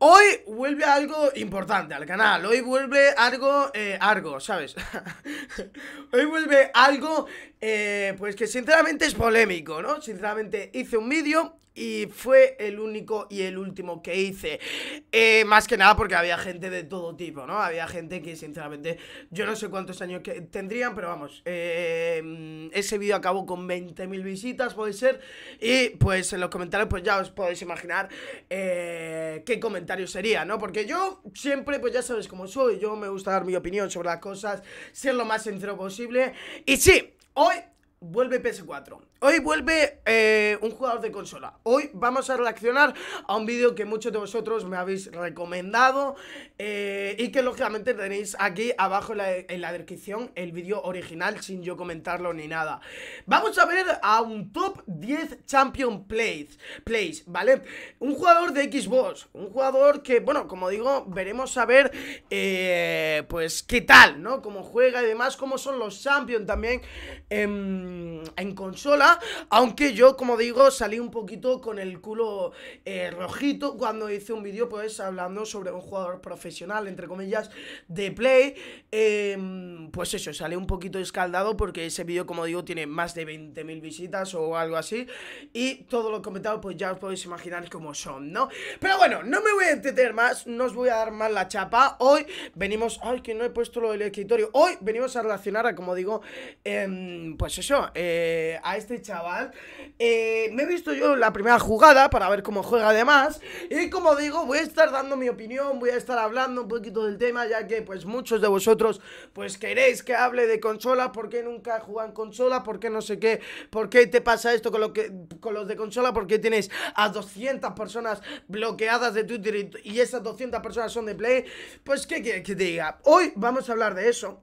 Hoy vuelve algo importante al canal, hoy vuelve algo, eh, algo, ¿sabes? hoy vuelve algo, eh, pues que sinceramente es polémico, ¿no? Sinceramente hice un vídeo y fue el único y el último que hice. Eh, más que nada porque había gente de todo tipo, ¿no? Había gente que sinceramente yo no sé cuántos años que tendrían, pero vamos, ese eh, vídeo acabó con 20.000 visitas, puede ser. Y pues en los comentarios pues ya os podéis imaginar eh, qué comentario sería, ¿no? Porque yo siempre pues ya sabes cómo soy, yo me gusta dar mi opinión sobre las cosas, ser lo más sincero posible. Y sí, hoy Vuelve PS4. Hoy vuelve eh, un jugador de consola. Hoy vamos a reaccionar a un vídeo que muchos de vosotros me habéis recomendado eh, y que lógicamente tenéis aquí abajo en la, descripción el vídeo original sin yo comentarlo ni nada. Vamos a ver a un top 10 champion plays, plays, ¿vale? Un jugador de Xbox, un jugador que, bueno, como digo, veremos a ver eh, pues qué tal, ¿no? Cómo juega y demás, cómo son los champions también. Mm, en, consola, aunque yo, como digo, salí un poquito con el culo eh, rojito cuando hice un vídeo, pues, hablando sobre un jugador profesional, entre comillas, de Play, em, pues eso, salí un poquito escaldado porque ese vídeo, como digo, tiene más de 20.000 visitas o algo así, y todos los comentarios, pues ya os podéis imaginar cómo son, ¿no? Pero bueno, no me voy a entretener más, no os voy a dar más la chapa, hoy venimos, ay, que no he puesto lo del escritorio, hoy venimos a relacionar a, como digo, em, pues eso, eh, a este chaval. Eh, me he visto yo la primera jugada para ver cómo juega además. Y como digo, voy a estar dando mi opinión, voy a estar hablando un poquito del tema, ya que pues muchos de vosotros pues queréis que hable de consola, por qué nunca juegan consola, por qué no sé qué, por qué te pasa esto con, lo que, con los de consola, por qué tienes a 200 personas bloqueadas de Twitter y, esas 200 personas son de Play. Pues qué que te diga, hoy vamos a hablar de eso.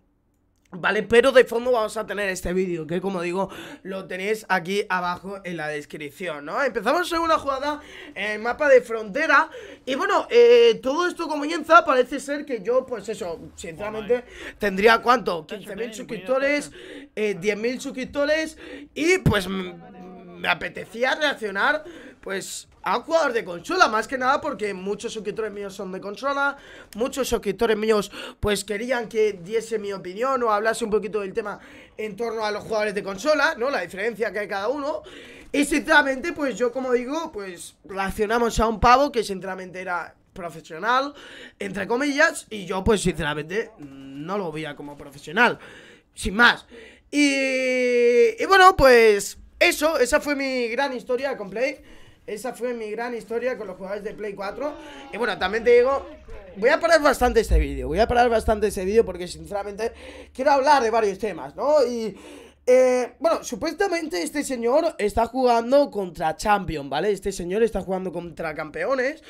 ¿Vale? Pero de fondo vamos a tener este vídeo, que como digo, lo tenéis aquí abajo en la descripción, ¿no? Empezamos en una jugada en mapa de frontera Y bueno, eh, todo esto comienza, parece ser que yo, pues eso, sinceramente, tendría ¿cuánto? 15.000 suscriptores, eh, 10.000 suscriptores Y pues me apetecía reaccionar, pues a jugadores de consola, más que nada porque muchos suscriptores míos son de consola, muchos suscriptores míos pues querían que diese mi opinión o hablase un poquito del tema en torno a los jugadores de consola, ¿no? La diferencia que hay cada uno. Y sinceramente, pues yo como digo, pues reaccionamos a un pavo que sinceramente era profesional, entre comillas, y yo pues sinceramente no lo veía como profesional, sin más. Y, y bueno, pues eso, esa fue mi gran historia con Play. Esa fue mi gran historia con los jugadores de Play 4. Y bueno, también te digo, voy a parar bastante este vídeo. Voy a parar bastante este vídeo porque, sinceramente, quiero hablar de varios temas, ¿no? Y. Eh, bueno, supuestamente este señor está jugando contra Champion, ¿vale? Este señor está jugando contra campeones.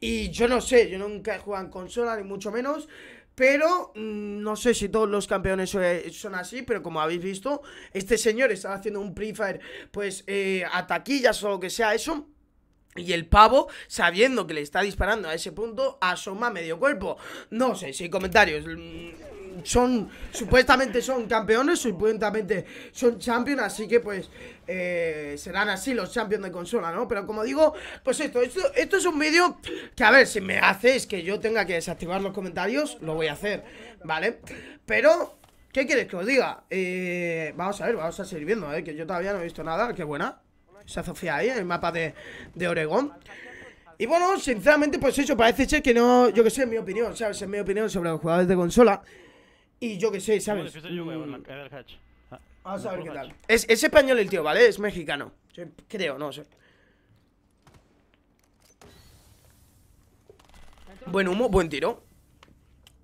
Y yo no sé, yo nunca he jugado en consola, ni mucho menos. Pero mm, no sé si todos los campeones son así, pero como habéis visto, este señor estaba haciendo un pre Fire, pues eh, a taquillas o lo que sea eso. Y el pavo, sabiendo que le está disparando a ese punto, asoma medio cuerpo. No sé, si comentarios. Mm, son, supuestamente son campeones, supuestamente son champions, así que pues eh, serán así los champions de consola, ¿no? Pero como digo, pues esto, esto, esto es un vídeo que a ver, si me haces que yo tenga que desactivar los comentarios, lo voy a hacer, ¿vale? Pero... ¿Qué quieres que os diga? Eh, vamos a ver, vamos a seguir viendo, eh, que yo todavía no he visto nada, qué buena. Se Sofía ahí, en el mapa de, de Oregón. Y bueno, sinceramente, pues eso parece ser que no, yo que sé, es mi opinión, ¿sabes? Es mi opinión sobre los jugadores de consola. Y yo que sé, ¿sabes? Ah, vamos a ver qué tal. Es, español el tío, ¿vale? Es mexicano. Creo, no sé. Buen humo, buen tiro.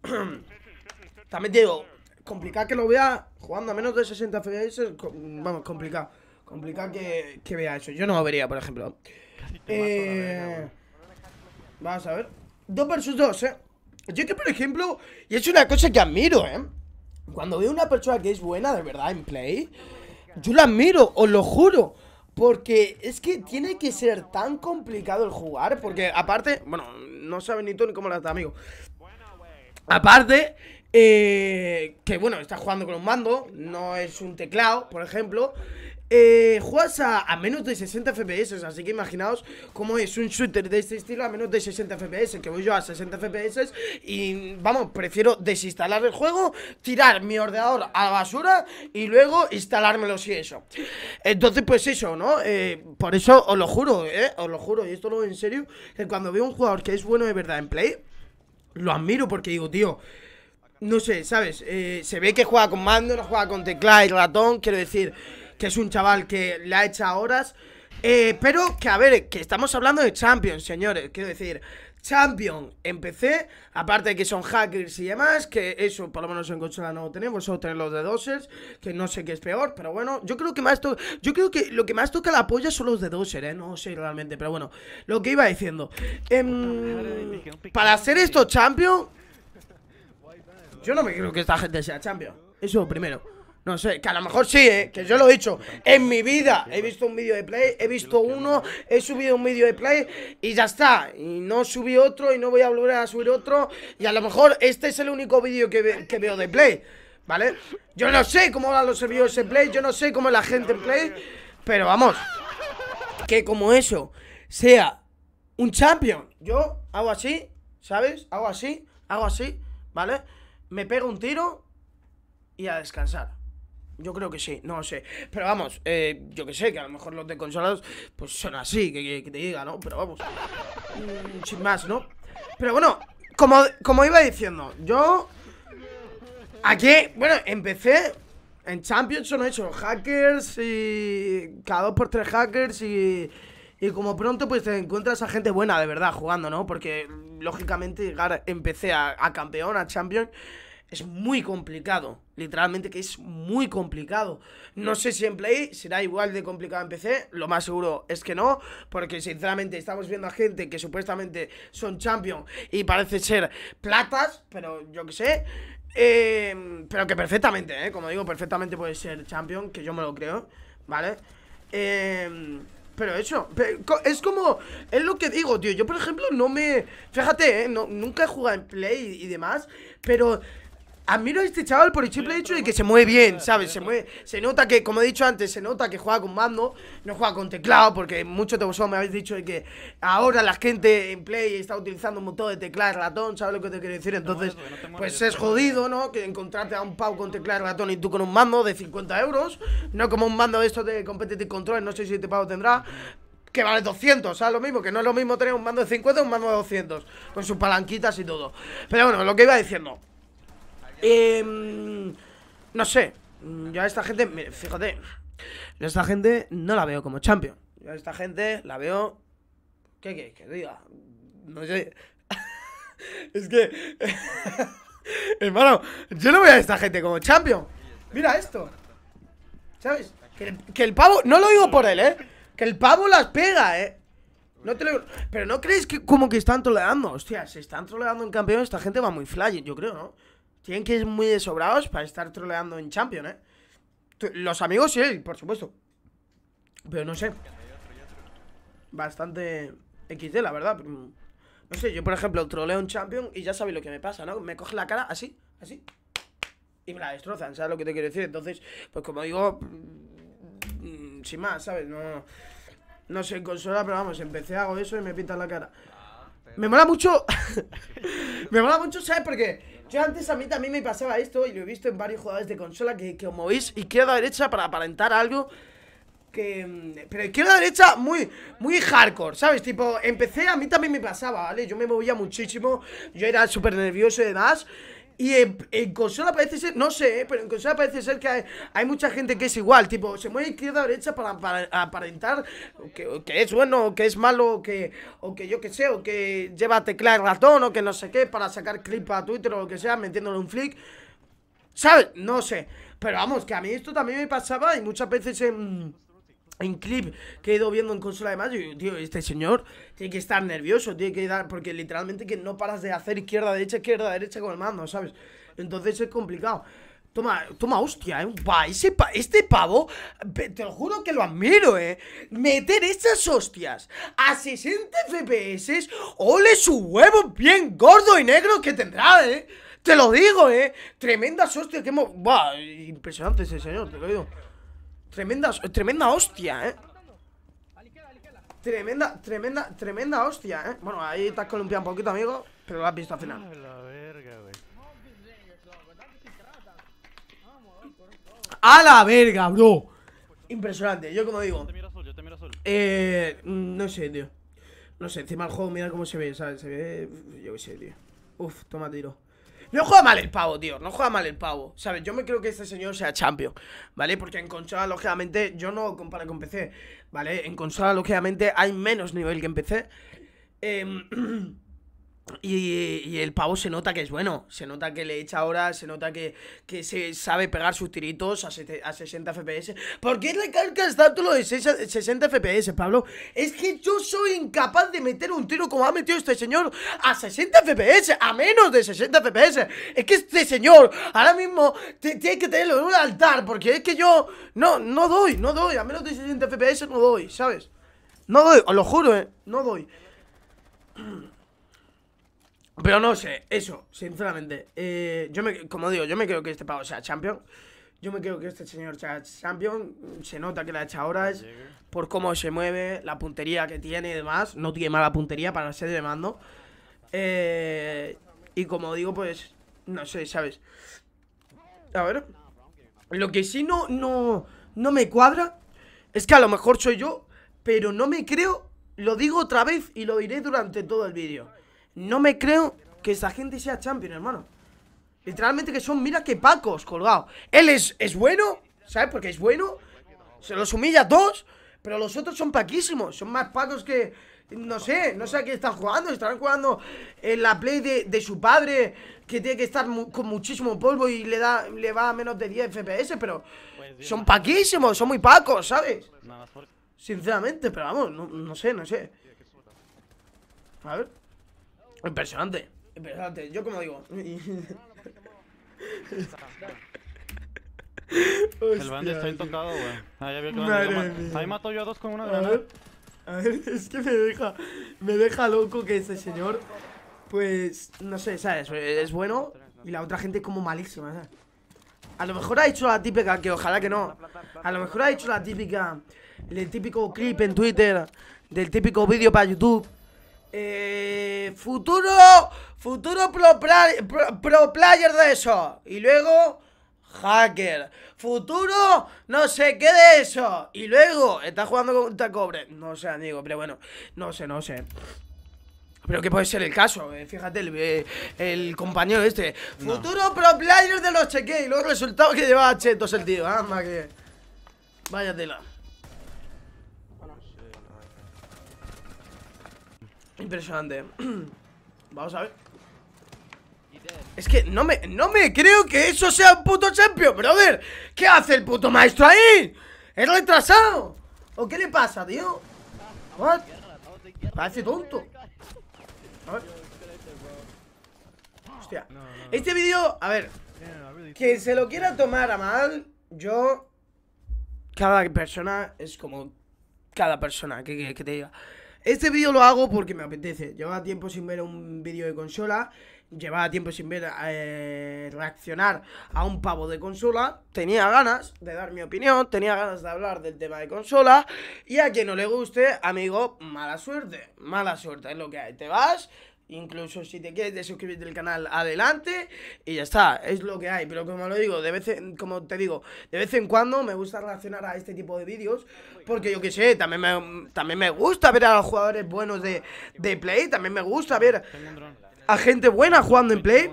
También digo, complicado que lo vea jugando a menos de 60 FPS. Vamos, complicado. Complicado que, que vea eso. Yo no lo vería, por ejemplo. Eh, vamos a ver. 2 versus 2, eh. Yo que, por ejemplo, y es una cosa que admiro, ¿eh? Cuando veo una persona que es buena de verdad en play, yo la admiro, os lo juro. Porque es que tiene que ser tan complicado el jugar, porque aparte, bueno, no sabe ni tú ni cómo la está, amigo. Aparte, eh, que bueno, está jugando con un mando, no es un teclado, por ejemplo. Eh, juegas a, menos de 60 FPS, así que imaginaos cómo es un shooter de este estilo a menos de 60 FPS, que voy yo a 60 FPS y vamos, prefiero desinstalar el juego, tirar mi ordenador a la basura y luego instalármelo si eso. Entonces, pues eso, ¿no? Eh, por eso os lo juro, ¿eh? Os lo juro, y esto lo en serio, que cuando veo un jugador que es bueno de verdad en play, lo admiro porque digo, tío, no sé, ¿sabes? Eh, se ve que juega con mando, no juega con teclado y ratón, quiero decir que es un chaval que le ha hecho horas. Eh, pero que, a ver, que estamos hablando de Champions, señores. Quiero decir, Champion PC aparte de que son hackers y demás, que eso por lo menos en consola no lo tenemos, solo tenemos los de dosers, que no sé qué es peor, pero bueno, yo creo que más yo creo que lo que más toca la polla son los de doser, eh, no sé realmente, pero bueno, lo que iba diciendo. Em, para ser esto champion, yo no me creo que esta gente sea champion. Eso primero. No sé, que a lo mejor sí, ¿eh? que yo lo he hecho En mi vida he visto un vídeo de play, he visto uno, he subido un vídeo de play y ya está. Y no subí otro y no voy a volver a subir otro. Y a lo mejor este es el único vídeo que, veo de play, ¿vale? Yo no sé cómo van los servidores en play, yo no sé cómo la gente en play, pero vamos. Que como eso sea un champion, yo hago así, ¿sabes? Hago así, hago así, ¿vale? Me pego un tiro y a descansar. Yo creo que sí, no sé. Pero vamos, eh, yo que sé, que a lo mejor los de consolados pues son así, que, te diga, ¿no? Pero vamos, mm, sin más, ¿no? Pero bueno, como, como iba diciendo, yo... Aquí, bueno, empecé en Champions son hecho hackers y cada dos por tres hackers y, y como pronto pues te encuentras a gente buena de verdad jugando, ¿no? Porque lógicamente empecé a, a campeón, a Champions es muy complicado. Literalmente que es muy complicado. No sé si en Play será igual de complicado en PC. Lo más seguro es que no. Porque sinceramente estamos viendo a gente que supuestamente son champion y parece ser platas. Pero yo qué sé. Eh, pero que perfectamente, ¿eh? Como digo, perfectamente puede ser champion. Que yo me lo creo. ¿Vale? Em, pero eso, es como, es lo que digo, tío. Yo, por ejemplo, no me. Fíjate, ¿eh? nunca he jugado en Play y demás, pero admiro a este chaval por el simple hecho y que se mueve bien, ¿sabes? Se mueve, se nota que, como he dicho antes, se nota que juega con mando, no juega con teclado, porque muchos de vosotros me habéis dicho de que ahora la gente en Play está utilizando un montón de teclado y ratón, ¿sabes lo que te quiero decir? Entonces, pues es jodido, ¿no? Que encontrarte a un pau con teclado y ratón y tú con un mando de 50 euros, no como un mando de estos de Competitive Control, no sé si este pavo tendrá, que vale 200, ¿sabes? Lo mismo, que no es lo mismo tener un mando de 50 y un mando de 200, con sus palanquitas y todo. Pero bueno, lo que iba diciendo. Em, no sé, mm, yo a esta gente, fíjate, a esta gente no la veo como champion. Yo a esta gente la veo. ¿Qué ¿Qué? que diga? No sé. es que. Hermano, yo no veo a esta gente como champion. Mira esto. ¿Sabes? Que, el pavo. No lo digo por él, ¿eh? Que el pavo las pega, ¿eh? No te Pero no creéis que como que están troleando. Hostia, se están troleando en campeón. Esta gente va muy fly, yo creo, ¿no? Tienen que ir muy desobrados para estar troleando en Champion, ¿eh? Los amigos sí, por supuesto. Pero no sé. Bastante XD, la verdad. no sé, yo por ejemplo troleo un Champion y ya sabéis lo que me pasa, ¿no? Me coge la cara así, así. Y me la destrozan, ¿sabes lo que te quiero decir? Entonces, pues como digo, mm, sin más, ¿sabes? No, no sé, consola, pero vamos, empecé, hago eso y me pintan la cara. Ah, me mola mucho. me mola mucho, ¿sabes? por qué? Yo antes a mí también me pasaba esto y lo he visto en varios jugadores de consola que, que os movís izquierda-derecha para aparentar algo que... Mm, pero izquierda-derecha muy, muy hardcore, ¿sabes? Tipo, empecé, a mí también me pasaba, ¿vale? Yo me movía muchísimo, yo era súper nervioso y demás... Y en, consola parece ser, no sé, eh, pero en consola parece ser que hay, mucha gente que es igual, tipo, se mueve izquierda o derecha para, para aparentar que, es bueno, o que es malo, o que, o que yo que sé, o que lleva tecla de ratón, o que no sé qué, para sacar clip a Twitter o lo que sea, metiéndole un flick. ¿Sabes? No sé. Pero vamos, que a mí esto también me pasaba y muchas veces en en clip que he ido viendo en consola de mayo, tío, este señor tiene que estar nervioso, tiene que dar, porque literalmente que no paras de hacer izquierda, derecha, izquierda, derecha con el mando, ¿sabes? Entonces es complicado. Toma, toma, hostia, eh. Va, este pavo, te lo juro que lo admiro, eh. Meter esas hostias a 60 FPS, ole su huevo bien gordo y negro que tendrá, eh. Te lo digo, eh. Tremendas hostias que impresionante ese señor, te lo digo. Tremenda, tremenda hostia, eh Tremenda, tremenda, tremenda hostia, eh Bueno, ahí estás has un poquito, amigo Pero lo has visto al final la verga, güey A la verga, bro Impresionante, yo como digo Eh, no sé, tío No sé, encima el juego, mira cómo se ve, ¿sabes? Se ve, yo qué sé, tío Uf, toma tiro no juega mal el pavo, tío. No juega mal el pavo. ¿Sabes? Yo me creo que este señor sea champion, ¿vale? Porque en consola, lógicamente, yo no comparo con PC, ¿vale? En consola, lógicamente, hay menos nivel que en PC. Eh. Em, Y, el pavo se nota que es bueno, se nota que le echa ahora se nota que, que se sabe pegar sus tiritos a, 60 FPS. ¿Por qué recalcas tanto lo de 60 FPS, Pablo? Es que yo soy incapaz de meter un tiro como ha metido este señor a 60 FPS, a menos de 60 FPS. Es que este señor ahora mismo tiene que tenerlo en un altar, porque es que yo no, no doy, no doy, a menos de 60 FPS no doy, ¿sabes? No doy, os lo juro, ¿eh? No doy. Pero no sé, eso, sinceramente. Eh, yo me, como digo, yo me creo que este pavo sea champion. Yo me creo que este señor sea champion. Se nota que la ha hecho horas por cómo se mueve, la puntería que tiene y demás. No tiene mala puntería para ser de mando. Eh, y como digo, pues, no sé, ¿sabes? A ver. Lo que sí no, no, no me cuadra es que a lo mejor soy yo, pero no me creo. Lo digo otra vez y lo diré durante todo el vídeo. No me creo que esa gente sea champion, hermano. Literalmente que son, mira que pacos colgado. Él es, bueno, ¿sabes? Porque es bueno. Se los humilla a todos pero los otros son paquísimos. Son más pacos que, no sé, no sé a qué están jugando. Están jugando en la play de, de su padre, que tiene que estar con muchísimo polvo y le da le va a menos de 10 FPS, pero pues son paquísimos, son muy pacos, ¿sabes? Sinceramente, pero vamos, no sé, no sé. A ver. Impresionante. Impresionante. Yo como digo. el band está intocado, güey. Ahí, mató yo a dos con una granada. ver, a ver, es que me deja. Me deja loco que ese señor. Pues. No sé, ¿sabes? Es bueno. Y la otra gente es como malísima, ¿sabes? A lo mejor ha hecho la típica, que ojalá que no. A lo mejor ha hecho la típica. El típico clip en Twitter. Del típico vídeo para YouTube eh, futuro futuro pro, player de eso. Y luego hacker. Futuro, no sé qué de eso. Y luego, está jugando contra cobre. No sé, amigo, pero bueno, no sé, no sé. Pero que puede ser el caso, eh, fíjate, el, eh, el, compañero este. Futuro pro player de los cheque. Y luego el resultado que llevaba chetos el tío. Anda que. Vaya tela. Impresionante. Vamos a ver. Es que no me, no me creo que eso sea un puto champion, brother. ¿Qué hace el puto maestro ahí? ¿Es retrasado? ¿O qué le pasa, tío? What? Parece tonto. Hostia. Este vídeo, a ver. Que se lo quiera tomar a mal, yo. Cada persona es como. Cada persona, que, que, que te diga. Este vídeo lo hago porque me apetece. Llevaba tiempo sin ver un vídeo de consola. Llevaba tiempo sin ver eh, reaccionar a un pavo de consola. Tenía ganas de dar mi opinión. Tenía ganas de hablar del tema de consola. Y a quien no le guste, amigo, mala suerte. Mala suerte es lo que hay. Te vas, Incluso si te quieres suscribirte al canal, adelante y ya está, es lo que hay. Pero como lo digo, de vez en, como te digo, de vez en cuando me gusta relacionar a este tipo de vídeos porque yo qué sé, también me, también me gusta ver a los jugadores buenos de, Play, también me gusta ver a gente buena jugando en Play.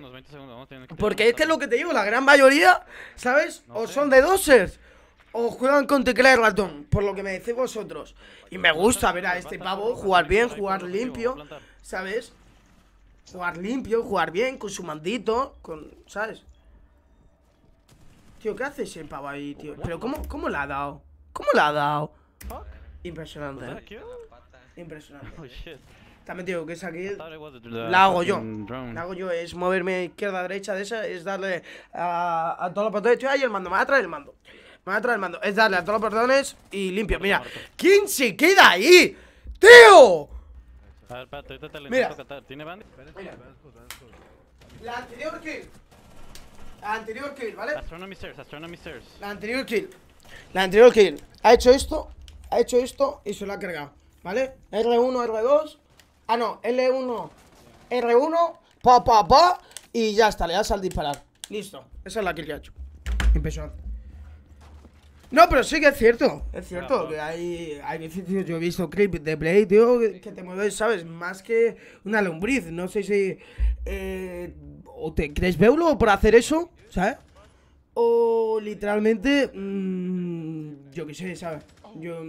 Porque es que es lo que te digo, la gran mayoría, ¿sabes? O son de dosers o juegan con tecla ratón, por lo que me decís vosotros. Y me gusta ver a este pavo jugar bien, jugar limpio, ¿sabes? Jugar limpio, jugar bien, con su mandito, con. ¿Sabes? Tío, ¿qué hace ese pavo ahí, tío? Pero ¿cómo, cómo la ha dado? ¿Cómo la ha dado? Impresionante, pues ¿eh? Impresionante. Oh, También digo que es aquí. La hago yo. La hago yo, es moverme izquierda, derecha, de esa, es darle a, a todos los botones. Estoy ahí el mando, me va a traer el mando. Me va a traer el mando. Es darle a todos los botones y limpio. Mira, ¿quién se queda ahí? ¡Tío! A ver, espérate, ahorita te le ¿Tiene band? La anterior kill. La anterior kill, ¿vale? Astronomy Stairs, Astronomy La anterior kill. La anterior kill. Ha hecho esto, ha hecho esto y se lo ha cargado. ¿Vale? R1, R2. Ah, no, L1, R1. Pa, pa, pa. Y ya está, le das al disparar. Listo. Esa es la kill que ha hecho. Impresionante. No, pero sí que es cierto. Es cierto que hay, hay yo he visto Creep de Play, tío, que, te mueves, ¿sabes? Más que una lombriz. No sé si. Eh, o te crees verlo por hacer eso, ¿sabes? O literalmente. Mmm, yo qué sé, ¿sabes? Mm, yo.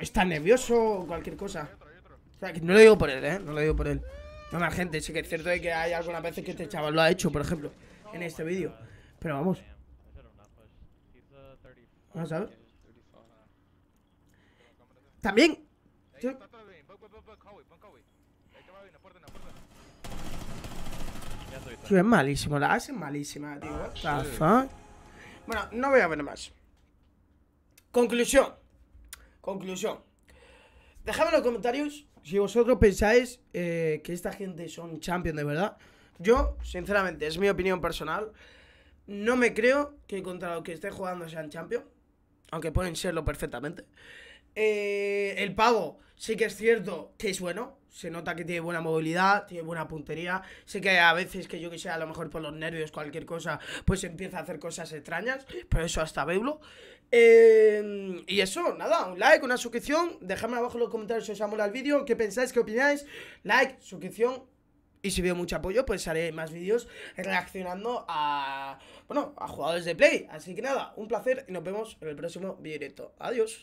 está nervioso o cualquier cosa. O sea, que no lo digo por él, ¿eh? No lo digo por él. No más gente, sí que es cierto que hay algunas veces que este chaval lo ha hecho, por ejemplo, en este vídeo. Pero vamos. Vamos a ver. También. malísimo. La malísima, tío. Ah, bueno, no voy a ver más. Conclusión. Conclusión. Dejadme en los comentarios si vosotros pensáis eh, que esta gente son champions de verdad. Yo, sinceramente, es mi opinión personal. No me creo que contra los que esté jugando sean Champions, aunque pueden serlo perfectamente. Eh, el pavo, sí que es cierto que es bueno. Se nota que tiene buena movilidad, tiene buena puntería. Sé que a veces, que yo que sé, a lo mejor por los nervios, cualquier cosa, pues empieza a hacer cosas extrañas. Pero eso hasta velo. Em, y eso, nada, un like, una suscripción. Dejadme abajo en los comentarios si os ha molado el vídeo. ¿Qué pensáis? ¿Qué opináis? Like, suscripción y si veo mucho apoyo, pues haré más vídeos reaccionando a, bueno, a jugadores de Play. Así que nada, un placer y nos vemos en el próximo video directo. Adiós.